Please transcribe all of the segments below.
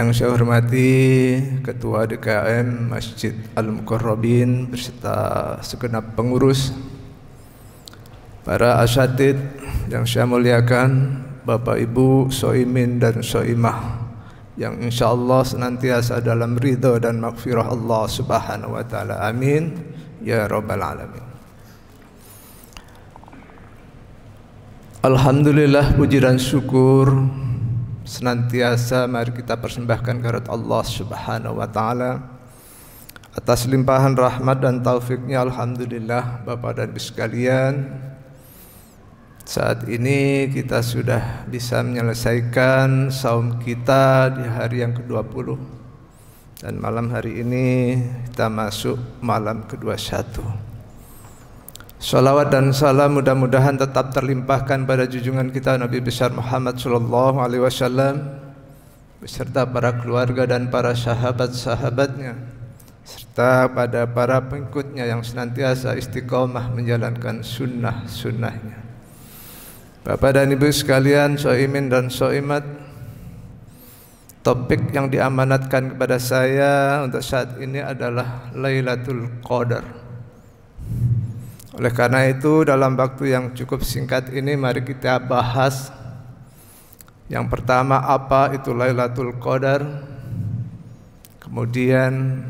Yang saya hormati Ketua DKM Masjid Al-Mukarrabin beserta segenap pengurus para asatid yang saya muliakan Bapak Ibu Soimin dan Soimah yang insya Allah senantiasa dalam ridho dan makfirah Allah Subhanahu wa taala. Amin ya rabbal alamin. Alhamdulillah puji dan syukur senantiasa mari kita persembahkan karat Allah Subhanahu wa taala atas limpahan rahmat dan taufiknya alhamdulillah Bapak dan Ibu sekalian saat ini kita sudah bisa menyelesaikan saum kita di hari yang ke-20 dan malam hari ini kita masuk malam ke-21 Salawat dan salam mudah-mudahan tetap terlimpahkan pada junjungan kita Nabi besar Muhammad Sallallahu Alaihi Wasallam beserta para keluarga dan para sahabat-sahabatnya serta pada para pengikutnya yang senantiasa istiqomah menjalankan sunnah-sunnahnya. Bapak dan Ibu sekalian, soimin dan soimat, topik yang diamanatkan kepada saya untuk saat ini adalah Lailatul Qadar. Oleh karena itu dalam waktu yang cukup singkat ini mari kita bahas yang pertama apa itu Lailatul Qadar Kemudian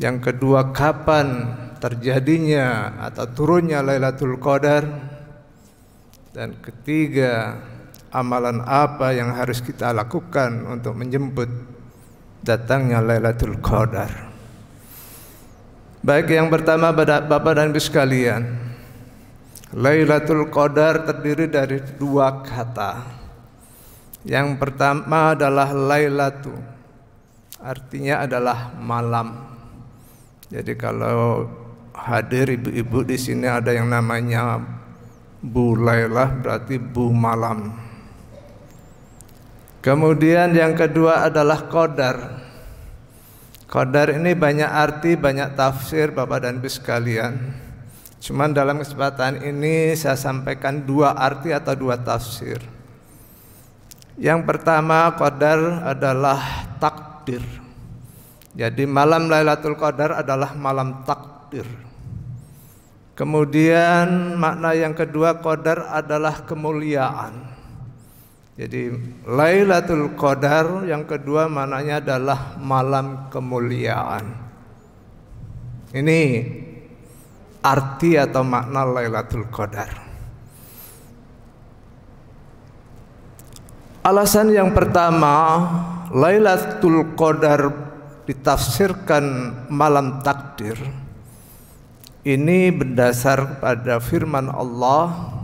yang kedua kapan terjadinya atau turunnya Lailatul Qadar Dan ketiga amalan apa yang harus kita lakukan untuk menjemput datangnya Lailatul Qadar Baik yang pertama Bapak dan Ibu sekalian Lailatul Qadar terdiri dari dua kata Yang pertama adalah Lailatu Artinya adalah malam Jadi kalau hadir ibu-ibu di sini ada yang namanya Bu Lailah berarti Bu Malam Kemudian yang kedua adalah Qadar Qadar ini banyak arti, banyak tafsir Bapak dan Ibu sekalian. Cuman dalam kesempatan ini saya sampaikan dua arti atau dua tafsir. Yang pertama qadar adalah takdir. Jadi malam Lailatul Qadar adalah malam takdir. Kemudian makna yang kedua qadar adalah kemuliaan. Jadi Lailatul Qadar yang kedua mananya adalah malam kemuliaan. Ini arti atau makna Lailatul Qadar. Alasan yang pertama, Lailatul Qadar ditafsirkan malam takdir. Ini berdasar pada firman Allah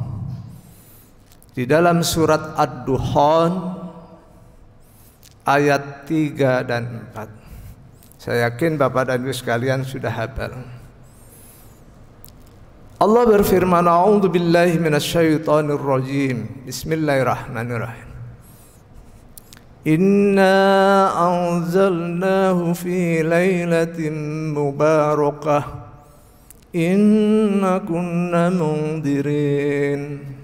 di dalam surat Ad-Duhan ayat 3 dan 4. Saya yakin Bapak dan Ibu sekalian sudah hafal. Allah berfirman, "A'udzu billahi minasyaitonir rajim. Bismillahirrahmanirrahim." Inna anzalnahu fi lailatin mubarakah. Inna kunna mundirin.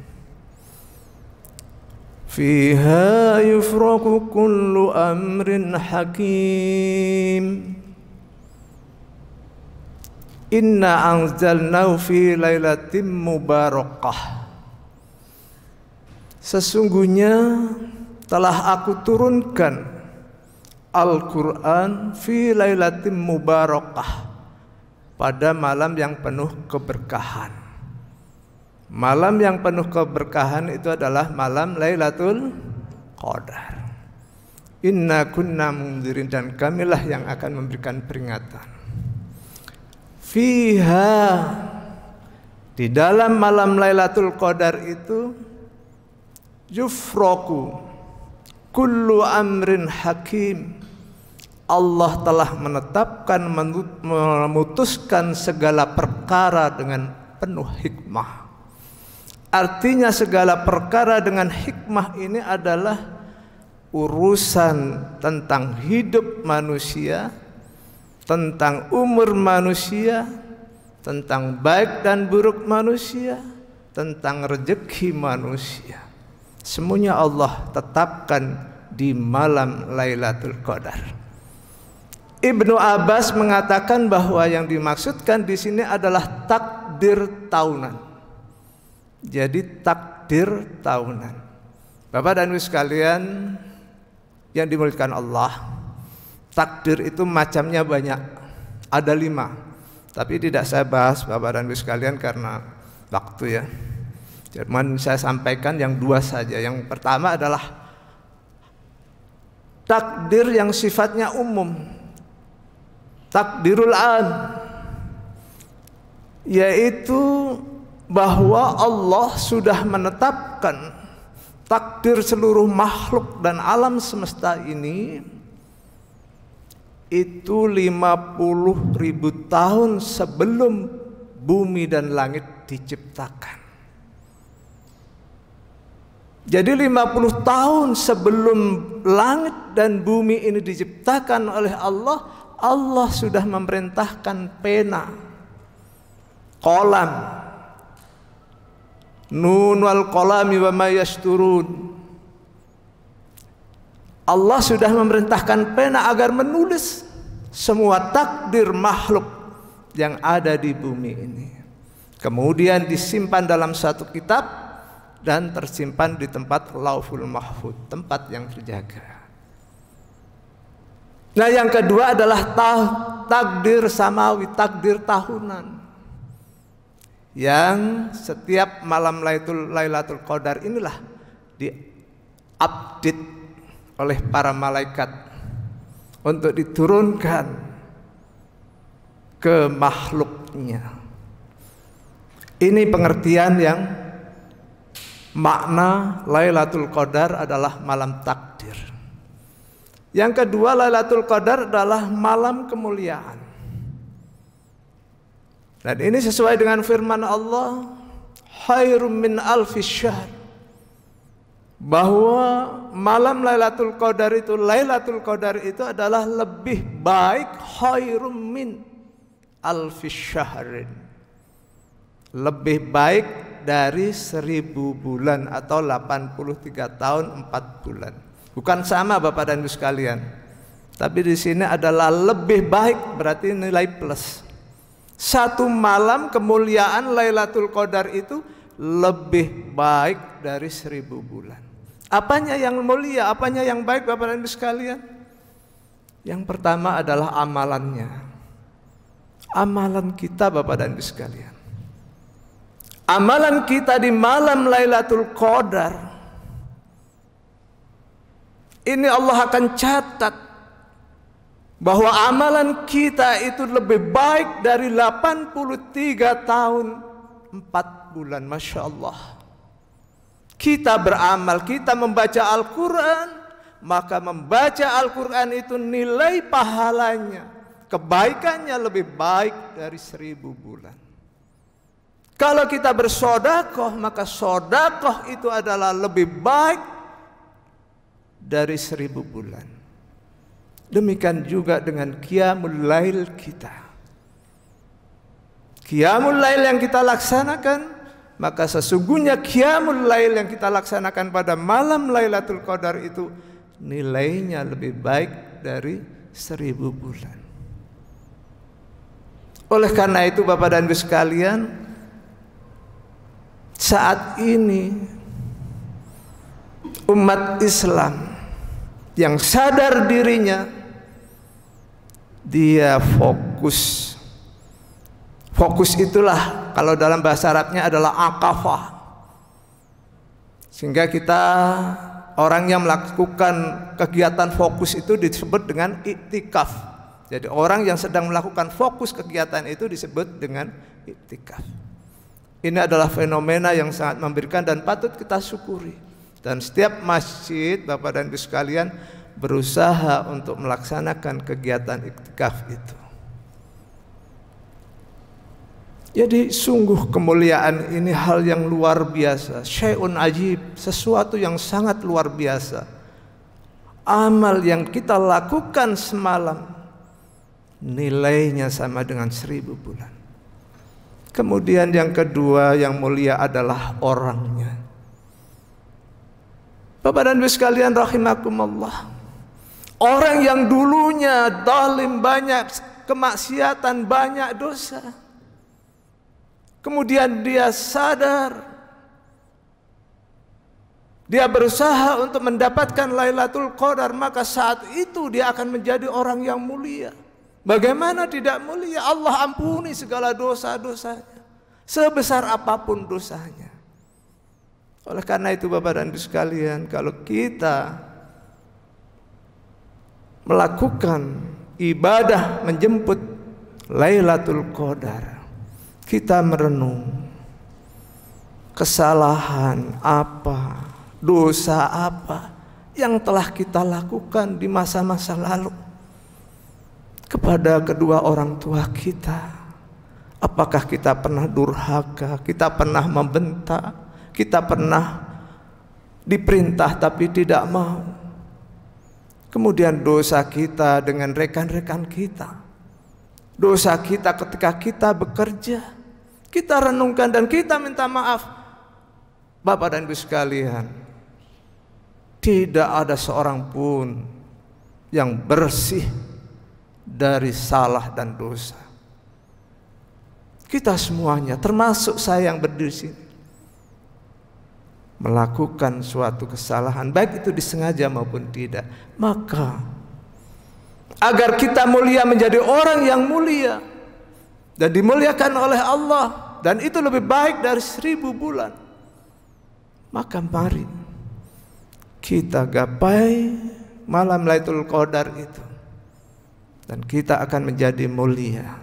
فيها يفرق كل امر حكيم انا انزلناه في ليله مباركه sesungguhnya telah aku turunkan Al-Quran fi lailatim mubarakah pada malam yang penuh keberkahan. Malam yang penuh keberkahan itu adalah malam Lailatul Qadar. Inna kunna mundirin dan kamilah yang akan memberikan peringatan. Fiha di dalam malam Lailatul Qadar itu yufroku kullu amrin hakim. Allah telah menetapkan memutuskan segala perkara dengan penuh hikmah. Artinya segala perkara dengan hikmah ini adalah urusan tentang hidup manusia, tentang umur manusia, tentang baik dan buruk manusia, tentang rejeki manusia. Semuanya Allah tetapkan di malam Lailatul Qadar. Ibnu Abbas mengatakan bahwa yang dimaksudkan di sini adalah takdir tahunan. Jadi takdir tahunan. Bapak dan Ibu sekalian yang dimulihkan Allah, takdir itu macamnya banyak. Ada lima, tapi tidak saya bahas Bapak dan Ibu sekalian karena waktu ya. Cuman saya sampaikan yang dua saja. Yang pertama adalah takdir yang sifatnya umum. Takdirul an yaitu bahwa Allah sudah menetapkan takdir seluruh makhluk dan alam semesta ini itu 50 ribu tahun sebelum bumi dan langit diciptakan. Jadi 50 tahun sebelum langit dan bumi ini diciptakan oleh Allah, Allah sudah memerintahkan pena, kolam, Nun wal qalami wa yasturun. Allah sudah memerintahkan pena agar menulis semua takdir makhluk yang ada di bumi ini. Kemudian disimpan dalam satu kitab dan tersimpan di tempat lauful mahfud, tempat yang terjaga. Nah yang kedua adalah takdir samawi, takdir tahunan yang setiap malam Lailatul Lailatul Qadar inilah di update oleh para malaikat untuk diturunkan ke makhluknya. Ini pengertian yang makna Lailatul Qadar adalah malam takdir. Yang kedua Lailatul Qadar adalah malam kemuliaan. Dan ini sesuai dengan firman Allah khairum min alfi bahwa malam Lailatul Qadar itu Lailatul Qadar itu adalah lebih baik khairum min alfi lebih baik dari seribu bulan atau 83 tahun 4 bulan bukan sama Bapak dan Ibu sekalian tapi di sini adalah lebih baik berarti nilai plus satu malam kemuliaan Lailatul Qadar itu lebih baik dari seribu bulan. Apanya yang mulia, apanya yang baik Bapak dan Ibu sekalian? Yang pertama adalah amalannya. Amalan kita Bapak dan Ibu sekalian. Amalan kita di malam Lailatul Qadar. Ini Allah akan catat bahwa amalan kita itu lebih baik dari 83 tahun 4 bulan Masya Allah kita beramal kita membaca Al-Quran maka membaca Al-Quran itu nilai pahalanya kebaikannya lebih baik dari seribu bulan kalau kita bersodakoh maka sodakoh itu adalah lebih baik dari seribu bulan Demikian juga dengan qiyamul lail kita. Qiyamul lail yang kita laksanakan maka sesungguhnya qiyamul lail yang kita laksanakan pada malam Lailatul Qadar itu nilainya lebih baik dari seribu bulan. Oleh karena itu Bapak dan Ibu sekalian Saat ini Umat Islam Yang sadar dirinya dia fokus. Fokus itulah kalau dalam bahasa Arabnya adalah akafah. Sehingga kita orang yang melakukan kegiatan fokus itu disebut dengan itikaf. Jadi orang yang sedang melakukan fokus kegiatan itu disebut dengan itikaf. Ini adalah fenomena yang sangat memberikan dan patut kita syukuri. Dan setiap masjid, Bapak dan Ibu sekalian, berusaha untuk melaksanakan kegiatan iktikaf itu. Jadi sungguh kemuliaan ini hal yang luar biasa. Syai'un ajib, sesuatu yang sangat luar biasa. Amal yang kita lakukan semalam, nilainya sama dengan seribu bulan. Kemudian yang kedua yang mulia adalah orangnya. Bapak dan Ibu sekalian rahimakumullah. Orang yang dulunya dolim banyak kemaksiatan, banyak dosa. Kemudian dia sadar dia berusaha untuk mendapatkan Lailatul Qadar, maka saat itu dia akan menjadi orang yang mulia. Bagaimana tidak mulia? Allah ampuni segala dosa-dosanya, sebesar apapun dosanya. Oleh karena itu Bapak dan Ibu sekalian, kalau kita melakukan ibadah menjemput Lailatul Qadar kita merenung kesalahan apa, dosa apa yang telah kita lakukan di masa-masa lalu kepada kedua orang tua kita. Apakah kita pernah durhaka, kita pernah membentak, kita pernah diperintah tapi tidak mau. Kemudian dosa kita dengan rekan-rekan kita. Dosa kita ketika kita bekerja. Kita renungkan dan kita minta maaf. Bapak dan Ibu sekalian, tidak ada seorang pun yang bersih dari salah dan dosa. Kita semuanya, termasuk saya yang berdiri sini, melakukan suatu kesalahan baik itu disengaja maupun tidak maka agar kita mulia menjadi orang yang mulia dan dimuliakan oleh Allah dan itu lebih baik dari seribu bulan maka mari kita gapai malam Laitul Qadar itu dan kita akan menjadi mulia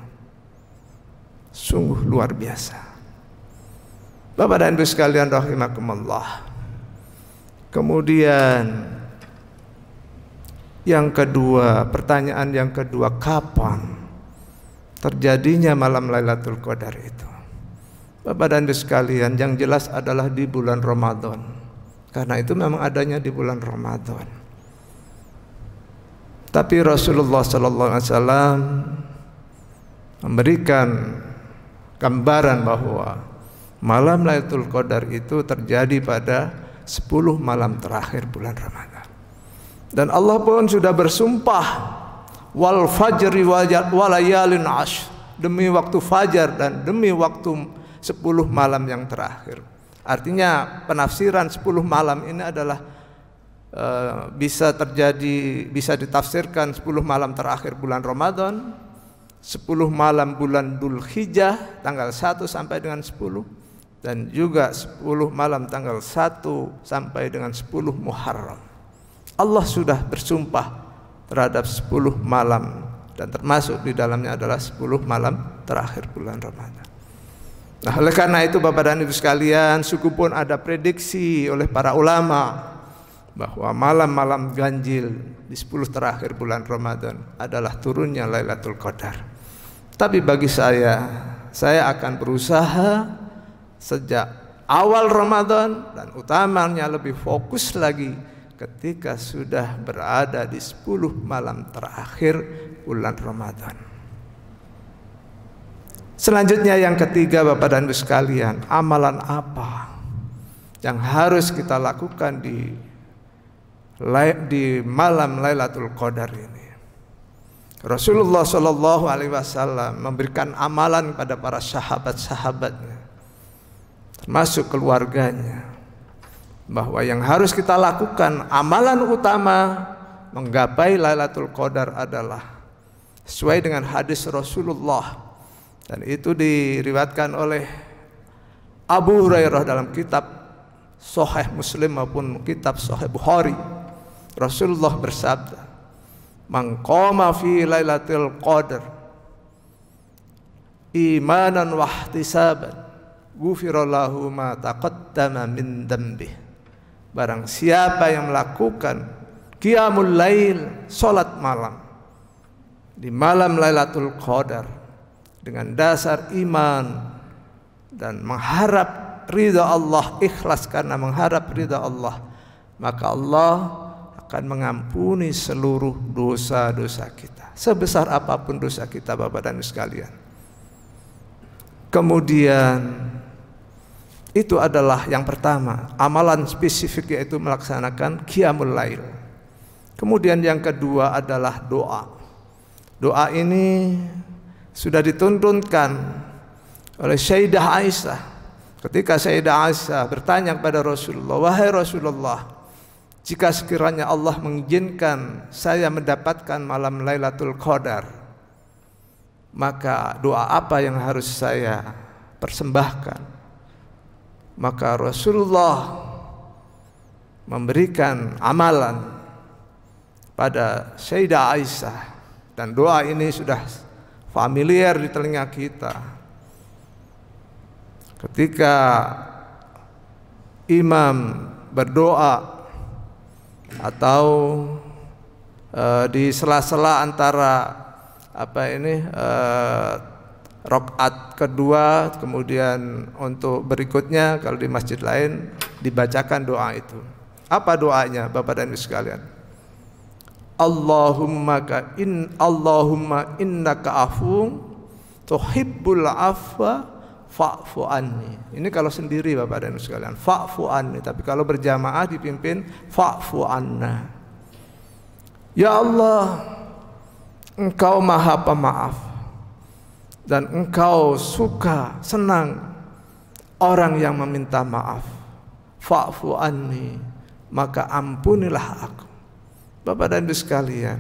sungguh luar biasa Bapak dan Ibu sekalian rahimakumullah. Kemudian yang kedua, pertanyaan yang kedua, kapan terjadinya malam Lailatul Qadar itu? Bapak dan Ibu sekalian, yang jelas adalah di bulan Ramadan. Karena itu memang adanya di bulan Ramadan. Tapi Rasulullah sallallahu alaihi wasallam memberikan gambaran bahwa Malam Lailatul Qadar itu terjadi pada 10 malam terakhir bulan Ramadan. Dan Allah pun sudah bersumpah wal fajri walayalin ash demi waktu fajar dan demi waktu 10 malam yang terakhir. Artinya penafsiran 10 malam ini adalah uh, bisa terjadi bisa ditafsirkan 10 malam terakhir bulan Ramadan, 10 malam bulan Dzulhijjah tanggal 1 sampai dengan 10 dan juga 10 malam tanggal 1 sampai dengan 10 Muharram. Allah sudah bersumpah terhadap 10 malam dan termasuk di dalamnya adalah 10 malam terakhir bulan Ramadan. Nah, oleh karena itu Bapak dan Ibu sekalian, suku pun ada prediksi oleh para ulama bahwa malam-malam ganjil di 10 terakhir bulan Ramadan adalah turunnya Lailatul Qadar. Tapi bagi saya, saya akan berusaha sejak awal Ramadan dan utamanya lebih fokus lagi ketika sudah berada di 10 malam terakhir bulan Ramadan. Selanjutnya yang ketiga Bapak dan Ibu sekalian, amalan apa yang harus kita lakukan di di malam Lailatul Qadar ini? Rasulullah Shallallahu Alaihi Wasallam memberikan amalan kepada para sahabat-sahabatnya termasuk keluarganya bahwa yang harus kita lakukan amalan utama menggapai Lailatul Qadar adalah sesuai dengan hadis Rasulullah dan itu diriwatkan oleh Abu Hurairah dalam kitab Sahih Muslim maupun kitab Sahih Bukhari Rasulullah bersabda mengkoma fi Lailatul Qadar imanan wahtisaban ghufirallahu ma taqaddama min dambih. Barang siapa yang melakukan qiyamul lail, salat malam di malam Lailatul Qadar dengan dasar iman dan mengharap ridha Allah ikhlas karena mengharap ridha Allah maka Allah akan mengampuni seluruh dosa-dosa kita sebesar apapun dosa kita Bapak dan Ibu sekalian kemudian itu adalah yang pertama, amalan spesifik yaitu melaksanakan qiyamul lail. Kemudian yang kedua adalah doa. Doa ini sudah dituntunkan oleh Sayyidah Aisyah. Ketika Sayyidah Aisyah bertanya kepada Rasulullah, "Wahai Rasulullah, jika sekiranya Allah mengizinkan saya mendapatkan malam Lailatul Qadar, maka doa apa yang harus saya persembahkan? maka Rasulullah memberikan amalan pada Sayyidah Aisyah dan doa ini sudah familiar di telinga kita ketika imam berdoa atau e, di sela-sela antara apa ini e, rokat kedua kemudian untuk berikutnya kalau di masjid lain dibacakan doa itu apa doanya Bapak dan Ibu sekalian Allahumma ka in Allahumma innaka afum tuhibbul afwa fa'fu anni ini kalau sendiri Bapak dan Ibu sekalian fa'fu anni tapi kalau berjamaah dipimpin fa'fu anna Ya Allah Engkau maha pemaaf dan engkau suka senang orang yang meminta maaf fa'fu anni maka ampunilah aku Bapak dan Ibu sekalian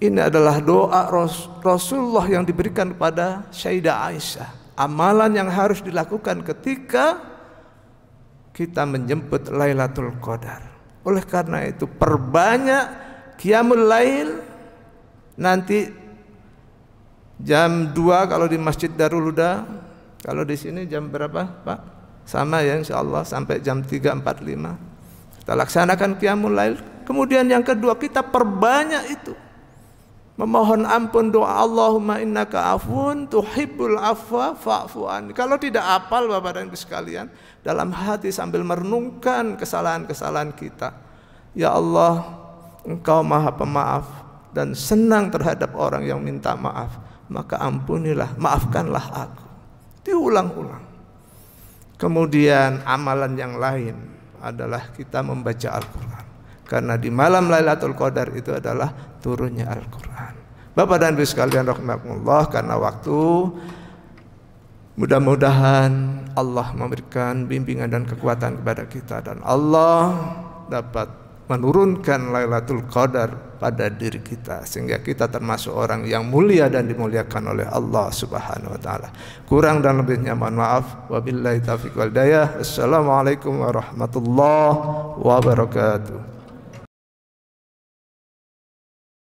ini adalah doa Rasulullah yang diberikan kepada Syaida Aisyah amalan yang harus dilakukan ketika kita menjemput Lailatul Qadar oleh karena itu perbanyak Qiyamul Lail nanti Jam 2 kalau di Masjid Darul Huda. Kalau di sini jam berapa, Pak? Sama ya insya Allah sampai jam 3.45. Kita laksanakan Qiyamul Lail. Kemudian yang kedua kita perbanyak itu. Memohon ampun doa Allahumma innaka afun tuhibbul afwa fa'fu'an. Kalau tidak apal Bapak dan Ibu sekalian, dalam hati sambil merenungkan kesalahan-kesalahan kita. Ya Allah, Engkau Maha Pemaaf dan senang terhadap orang yang minta maaf maka ampunilah, maafkanlah aku. Diulang-ulang. Kemudian amalan yang lain adalah kita membaca Al-Quran. Karena di malam Lailatul Qadar itu adalah turunnya Al-Quran. Bapak dan Ibu sekalian rahmatullah karena waktu mudah-mudahan Allah memberikan bimbingan dan kekuatan kepada kita dan Allah dapat menurunkan Lailatul Qadar pada diri kita sehingga kita termasuk orang yang mulia dan dimuliakan oleh Allah Subhanahu wa taala. Kurang dan lebihnya mohon maaf. Wabillahi taufiq wal hidayah. Assalamualaikum warahmatullahi wabarakatuh.